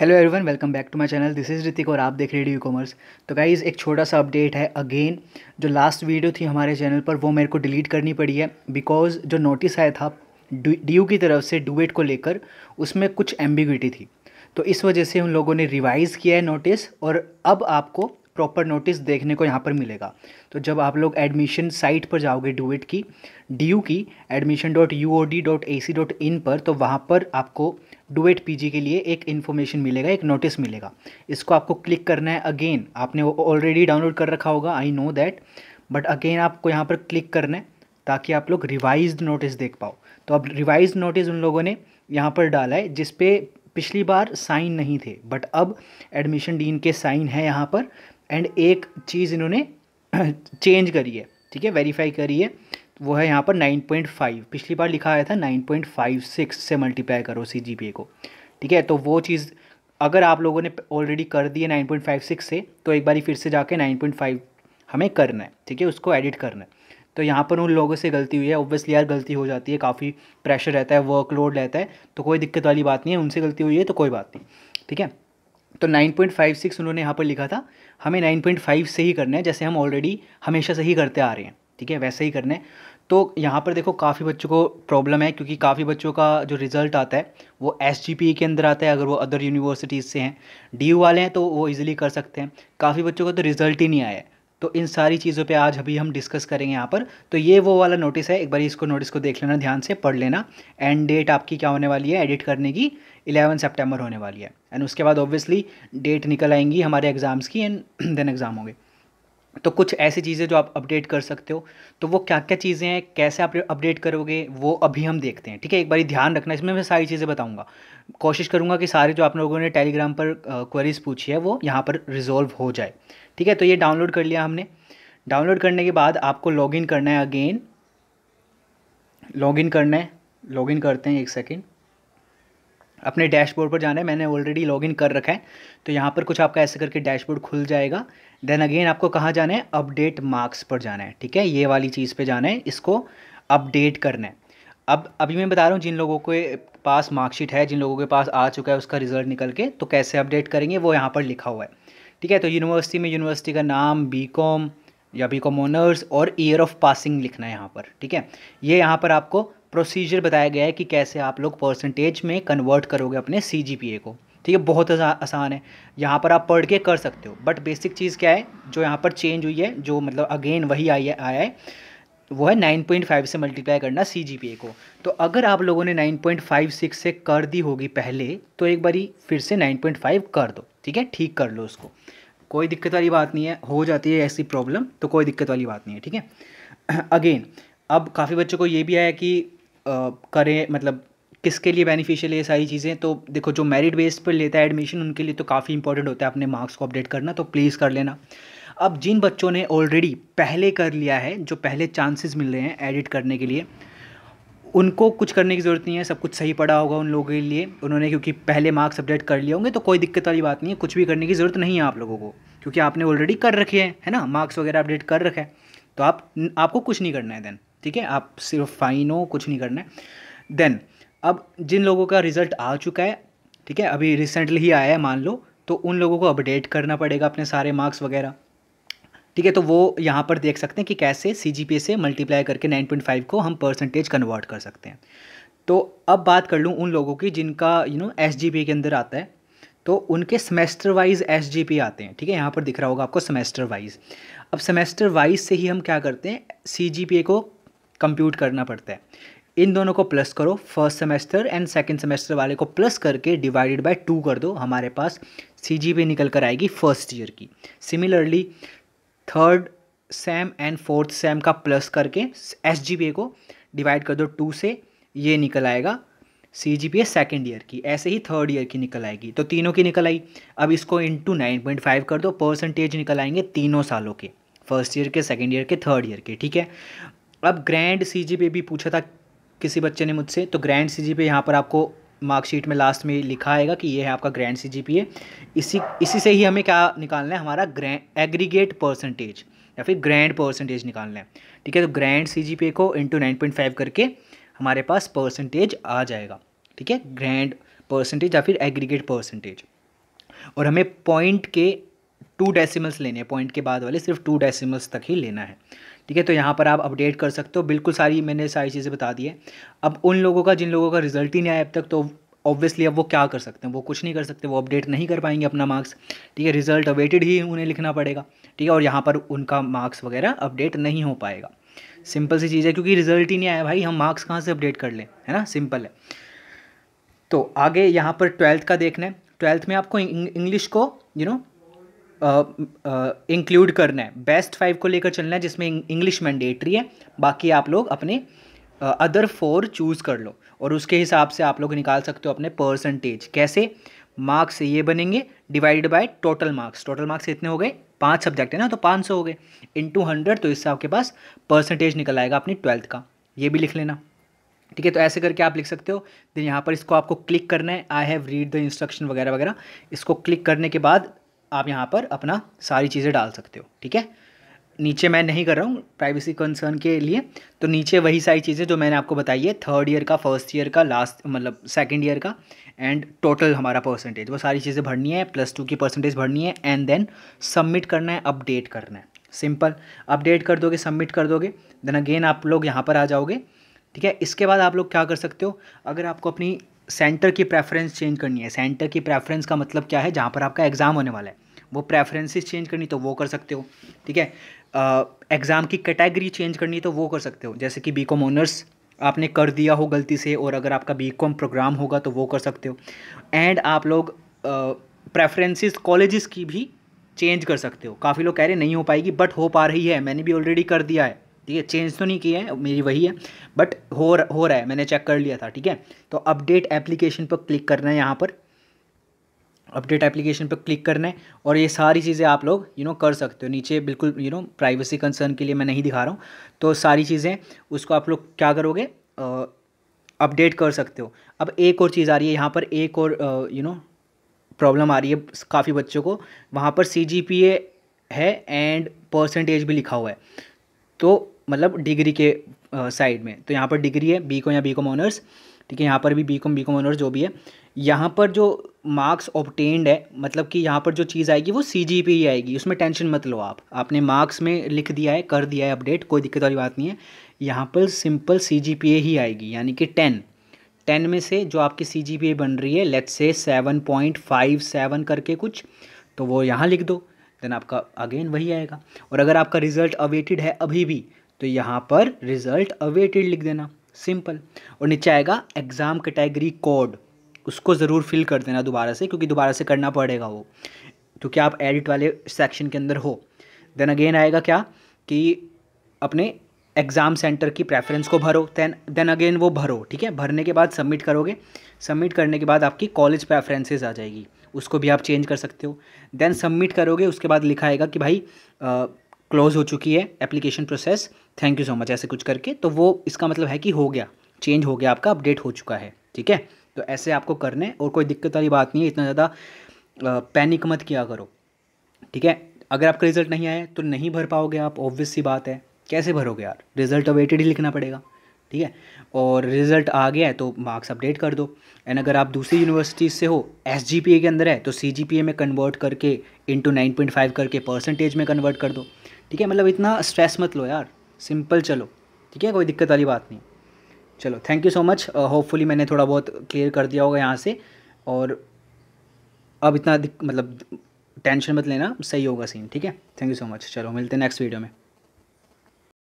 hello everyone welcome back to my channel this is Hrithik और आप देख रहे हैं ई कॉमर्स तो गाइज़ एक छोटा सा अपडेट है अगेन जो लास्ट वीडियो थी हमारे चैनल पर वो मेरे को डिलीट करनी पड़ी है बिकॉज जो नोटिस आया था डी की तरफ से डुएट को लेकर उसमें कुछ एम्बिगिटी थी तो इस वजह से उन लोगों ने रिवाइज़ किया है नोटिस और अब आपको प्रॉपर नोटिस देखने को यहाँ पर मिलेगा तो जब आप लोग एडमिशन साइट पर जाओगे डूएट की डी की admission dot U O D dot A C dot in पर तो वहाँ पर आपको डुएट पीजी के लिए एक इन्फॉर्मेशन मिलेगा एक नोटिस मिलेगा इसको आपको क्लिक करना है अगेन आपने ऑलरेडी डाउनलोड कर रखा होगा I know that but again आपको यहाँ पर क्लिक करना है ताकि आप लोग रिवाइज नोटिस देख पाओ तो अब रिवाइज नोटिस उन लोगों ने यहाँ पर डाला है जिसपे पिछली बार साइन नहीं थे बट अब एडमिशन डीन के साइन है यहाँ पर एंड एक चीज़ इन्होंने चेंज करी है ठीक है वेरीफाई करी है वो है यहाँ पर नाइन पॉइंट फाइव पिछली बार लिखा आया था नाइन पॉइंट फाइव सिक्स से मल्टीप्लाई करो सी जी पी ए को ठीक है तो वो चीज़ अगर आप लोगों ने ऑलरेडी कर दी है नाइन पॉइंट फाइव सिक्स से तो एक बार फिर से जाके नाइन पॉइंट फाइव हमें करना है ठीक है उसको एडिट करना है तो यहाँ पर उन लोगों से गलती हुई है ऑब्वियसली यार गलती हो जाती है काफ़ी प्रेशर रहता है वर्कलोड रहता है तो कोई दिक्कत वाली बात नहीं है उनसे गलती हुई है तो कोई बात नहीं ठीक है तो 9.56 उन्होंने यहाँ पर लिखा था हमें 9.5 से ही करना है जैसे हम ऑलरेडी हमेशा से ही करते आ रहे हैं ठीक है वैसे ही करना है तो यहाँ पर देखो काफ़ी बच्चों को प्रॉब्लम है क्योंकि काफ़ी बच्चों का जो रिज़ल्ट आता है वो एस e के अंदर आता है अगर वो अदर यूनिवर्सिटीज़ से हैं डी वाले हैं तो वो ईज़िली कर सकते हैं काफ़ी बच्चों का तो रिज़ल्ट ही नहीं आया है तो इन सारी चीज़ों पे आज अभी हम डिस्कस करेंगे यहाँ पर तो ये वो वाला नोटिस है एक बार इसको नोटिस को देख लेना ध्यान से पढ़ लेना एंड डेट आपकी क्या होने वाली है एडिट करने की 11 सितंबर होने वाली है एंड उसके बाद ऑब्वियसली डेट निकल आएंगी हमारे एग्ज़ाम्स की एंड देन एग्ज़ाम होंगे तो कुछ ऐसी चीज़ें जो आप अपडेट कर सकते हो तो वो क्या क्या चीज़ें हैं कैसे आप अपडेट करोगे वो अभी हम देखते हैं ठीक है एक बार ध्यान रखना इसमें मैं सारी चीज़ें बताऊंगा कोशिश करूंगा कि सारे जो आप लोगों ने टेलीग्राम पर क्वेरीज पूछी है वो यहाँ पर रिजोल्व हो जाए ठीक है तो ये डाउनलोड कर लिया हमने डाउनलोड करने के बाद आपको लॉगिन करना है अगेन लॉगिन करना है लॉगिन करते हैं एक सेकेंड अपने डैशबोर्ड पर जाना है मैंने ऑलरेडी लॉगिन कर रखा है तो यहाँ पर कुछ आपका ऐसे करके डैशबोर्ड खुल जाएगा देन अगेन आपको कहाँ जाना है अपडेट मार्क्स पर जाना है ठीक है ये वाली चीज़ पे जाना है इसको अपडेट करना है अब अभी मैं बता रहा हूँ जिन लोगों के पास मार्कशीट है जिन लोगों के पास आ चुका है उसका रिज़ल्ट निकल के तो कैसे अपडेट करेंगे वो यहाँ पर लिखा हुआ है ठीक है तो यूनिवर्सिटी में यूनिवर्सिटी का नाम बी या बी ऑनर्स और ईयर ऑफ पासिंग लिखना है यहाँ पर ठीक है ये यहाँ पर आपको प्रोसीजर बताया गया है कि कैसे आप लोग परसेंटेज में कन्वर्ट करोगे अपने सी को ठीक है बहुत आसान है यहाँ पर आप पढ़ के कर सकते हो बट बेसिक चीज़ क्या है जो यहाँ पर चेंज हुई है जो मतलब अगेन वही आई है आया है वो है 9.5 से मल्टीप्लाई करना सी को तो अगर आप लोगों ने 9.56 से कर दी होगी पहले तो एक बारी फिर से 9.5 कर दो ठीक है ठीक कर लो उसको कोई दिक्कत वाली बात नहीं है हो जाती है ऐसी प्रॉब्लम तो कोई दिक्कत वाली बात नहीं है ठीक है अगेन अब काफ़ी बच्चों को ये भी आया कि करें मतलब किसके लिए बेनिफिशियल है ये सारी चीज़ें तो देखो जो मेरिट बेस पर लेता है एडमिशन उनके लिए तो काफ़ी इंपॉर्टेंट होता है अपने मार्क्स को अपडेट करना तो प्लीज़ कर लेना अब जिन बच्चों ने ऑलरेडी पहले कर लिया है जो पहले चांसेस मिल रहे हैं एडिट करने के लिए उनको कुछ करने की ज़रूरत नहीं है सब कुछ सही पड़ा होगा उन लोगों के लिए उन्होंने क्योंकि पहले मार्क्स अपडेट कर लिए होंगे तो कोई दिक्कत वाली बात नहीं है कुछ भी करने की ज़रूरत नहीं है आप लोगों को क्योंकि आपने ऑलरेडी कर रखे हैं है ना मार्क्स वगैरह अपडेट कर रखे हैं तो आप आपको कुछ नहीं करना है देन ठीक है आप सिर्फ फाइन हो कुछ नहीं करना है देन अब जिन लोगों का रिज़ल्ट आ चुका है ठीक है अभी रिसेंटली ही आया है मान लो तो उन लोगों को अपडेट करना पड़ेगा अपने सारे मार्क्स वगैरह ठीक है तो वो यहाँ पर देख सकते हैं कि कैसे सी से मल्टीप्लाई करके 9.5 को हम परसेंटेज कन्वर्ट कर सकते हैं तो अब बात कर लूँ उन लोगों की जिनका यू नो एस के अंदर आता है तो उनके सेमेस्टर वाइज एस आते हैं ठीक है यहाँ पर दिख रहा होगा आपको सेमेस्टर वाइज अब सेमेस्टर वाइज से ही हम क्या करते हैं सी को कंप्यूट करना पड़ता है इन दोनों को प्लस करो first semester and second semester वाले को प्लस करके डिवाइडेड बाय टू कर दो हमारे पास सी जी पी निकल कर आएगी फर्स्ट ईयर की similarly third sem and fourth sem का प्लस करके एस जी पी को डिवाइड कर दो टू से ये निकल आएगा C G P A second year की ऐसे ही थर्ड ईयर की निकल आएगी तो तीनों की निकल आई अब इसको इंटू नाइन पॉइंट फाइव कर दो परसेंटेज निकल आएंगे तीनों सालों के फर्स्ट ईयर के सेकेंड ईयर के थर्ड ईयर के ठीक है अब ग्रैंड सी जी पे भी पूछा था किसी बच्चे ने मुझसे तो ग्रैंड सी जी पे यहाँ पर आपको मार्कशीट में लास्ट में लिखा आएगा कि ये है आपका ग्रैंड सी जी ए इसी इसी से ही हमें क्या निकालना है हमारा ग्रैंड एग्रीगेट परसेंटेज या फिर ग्रैंड परसेंटेज निकालना है ठीक है तो ग्रैंड सी जी को इंटू नाइन पॉइंट फाइव करके हमारे पास परसेंटेज आ जाएगा ठीक है ग्रैंड परसेंटेज या फिर एग्रीगेट परसेंटेज और हमें पॉइंट के टू डेसिमल्स लेने हैं पॉइंट के बाद वाले सिर्फ टू डेसिमल्स तक ही लेना है ठीक है तो यहाँ पर आप अपडेट कर सकते हो बिल्कुल सारी मैंने सारी चीज़ें बता दी है अब उन लोगों का जिन लोगों का रिजल्ट ही नहीं आया अब तक तो ऑब्वियसली अब वो क्या कर सकते हैं वो कुछ नहीं कर सकते वो अपडेट नहीं कर पाएंगे अपना मार्क्स ठीक है रिजल्ट अवेटेड ही उन्हें लिखना पड़ेगा ठीक है और यहाँ पर उनका मार्क्स वगैरह अपडेट नहीं हो पाएगा सिंपल सी चीज़ है क्योंकि रिजल्ट ही नहीं आया भाई हम मार्क्स कहाँ से अपडेट कर लें है ना सिंपल है तो आगे यहाँ पर ट्वेल्थ का देखना है ट्वेल्थ में आपको इंग्लिश को you you know know, include करना है बेस्ट फाइव को लेकर चलना है जिसमें इंग्लिश मैंडेटरी है बाकी आप लोग अपने अदर फोर चूज़ कर लो और उसके हिसाब से आप लोग निकाल सकते हो अपने परसेंटेज कैसे मार्क्स ये बनेंगे divide by total marks total marks इतने हो गए पाँच सब्जेक्ट है ना तो पाँच सौ हो गए इन टू हंड्रेड तो इससे आपके पास परसेंटेज निकल आएगा अपनी ट्वेल्थ का ये भी लिख लेना ठीक है तो ऐसे करके आप लिख सकते हो देन यहाँ पर इसको आपको क्लिक करना है I have read the instruction वगैरह वगैरह इसको क्लिक करने के बाद आप यहाँ पर अपना सारी चीज़ें डाल सकते हो ठीक है नीचे मैं नहीं कर रहा हूँ प्राइवेसी कंसर्न के लिए तो नीचे वही सारी चीज़ें जो मैंने आपको बताई है थर्ड ईयर का फर्स्ट ईयर का लास्ट मतलब सेकेंड ईयर का एंड टोटल हमारा परसेंटेज वो सारी चीज़ें भरनी है प्लस टू की परसेंटेज भरनी है एंड देन सबमिट करना है अपडेट करना है सिंपल अपडेट कर दोगे सबमिट कर दोगे देन अगेन आप लोग यहाँ पर आ जाओगे ठीक है इसके बाद आप लोग क्या कर सकते हो अगर आपको अपनी सेंटर की प्रेफरेंस चेंज करनी है सेंटर की प्रेफरेंस का मतलब क्या है जहाँ पर आपका एग्ज़ाम होने वाला है वो प्रेफरेंसेस चेंज करनी तो वो कर सकते हो ठीक है एग्ज़ाम uh, की कैटेगरी चेंज करनी तो वो कर सकते हो जैसे कि बी कॉम ऑनर्स आपने कर दिया हो गलती से और अगर आपका बी प्रोग्राम होगा तो वो कर सकते हो एंड आप लोग प्रेफरेंसेस uh, कॉलेजेस की भी चेंज कर सकते हो काफ़ी लोग कह रहे नहीं हो पाएगी बट हो पा रही है मैंने भी ऑलरेडी कर दिया है ठीक है चेंज तो नहीं किया है मेरी वही है बट हो हो रहा है मैंने चेक कर लिया था ठीक है तो अपडेट एप्लीकेशन पर क्लिक करना है यहाँ पर अपडेट एप्लीकेशन पर क्लिक करना है और ये सारी चीज़ें आप लोग यू नो कर सकते हो नीचे बिल्कुल यू नो प्राइवेसी कंसर्न के लिए मैं नहीं दिखा रहा हूँ तो सारी चीज़ें उसको आप लोग क्या करोगे अपडेट कर सकते हो अब एक और चीज़ आ रही है यहाँ पर एक और यू नो प्रॉब्लम आ रही है काफ़ी बच्चों को वहाँ पर सी जी पी ए है एंड परसेंटेज भी लिखा हुआ है तो मतलब डिग्री के साइड में तो यहाँ पर डिग्री है बी कॉम या बी कॉम ऑनर्स ठीक है यहाँ पर भी B com B com honours जो भी है यहाँ पर जो मार्क्स ऑप्टेंड है मतलब कि यहाँ पर जो चीज़ आएगी वो सी जी पी ही आएगी उसमें टेंशन मत लो आप आपने मार्क्स में लिख दिया है कर दिया है अपडेट कोई दिक्कत वाली बात नहीं है यहाँ पर सिंपल सी जी पी ए ही आएगी यानी कि टेन टेन में से जो आपकी सी जी पी ए बन रही है let's say seven point five seven करके कुछ तो वो यहाँ लिख दो देन आपका अगेन वही आएगा और अगर आपका रिज़ल्ट अवेटेड है अभी भी तो यहाँ पर रिज़ल्ट अवेटेड लिख देना सिंपल और नीचे आएगा एग्ज़ाम कैटेगरी कोड उसको ज़रूर फिल कर देना दोबारा से क्योंकि दोबारा से करना पड़ेगा वो क्योंकि आप एडिट वाले सेक्शन के अंदर हो देन अगेन आएगा क्या कि अपने एग्ज़ाम सेंटर की प्रेफरेंस को भरो दैन देन अगेन वो भरो ठीक है भरने के बाद सबमिट करोगे सबमिट करने के बाद आपकी कॉलेज प्रेफरेंसेस आ जाएगी उसको भी आप चेंज कर सकते हो देन सबमिट करोगे उसके बाद लिखा आएगा कि भाई क्लोज हो चुकी है application process thank you so much ऐसे कुछ करके तो वो इसका मतलब है कि हो गया चेंज हो गया आपका अपडेट हो चुका है ठीक है तो ऐसे आपको करने और कोई दिक्कत वाली बात नहीं है इतना ज़्यादा पैनिक मत किया करो ठीक है अगर आपका रिजल्ट नहीं आया तो नहीं भर पाओगे आप ऑब्वियस सी बात है कैसे भरोगे यार रिजल्ट अवेटेड ही लिखना पड़ेगा ठीक है और रिजल्ट आ गया है तो मार्क्स अपडेट कर दो एंड अगर आप दूसरी यूनिवर्सिटीज से हो एस के अंदर है तो सी में कन्वर्ट करके इंटू नाइन पॉइंट फाइव करके परसेंटेज में कन्वर्ट कर दो ठीक है मतलब इतना स्ट्रेस मत लो यार सिंपल चलो ठीक है कोई दिक्कत वाली बात नहीं चलो thank you so much hopefully मैंने थोड़ा बहुत क्लियर कर दिया होगा यहाँ से और अब इतना मतलब टेंशन मत लेना सही होगा सीन ठीक है थैंक यू सो मच चलो मिलते हैं नेक्स्ट वीडियो में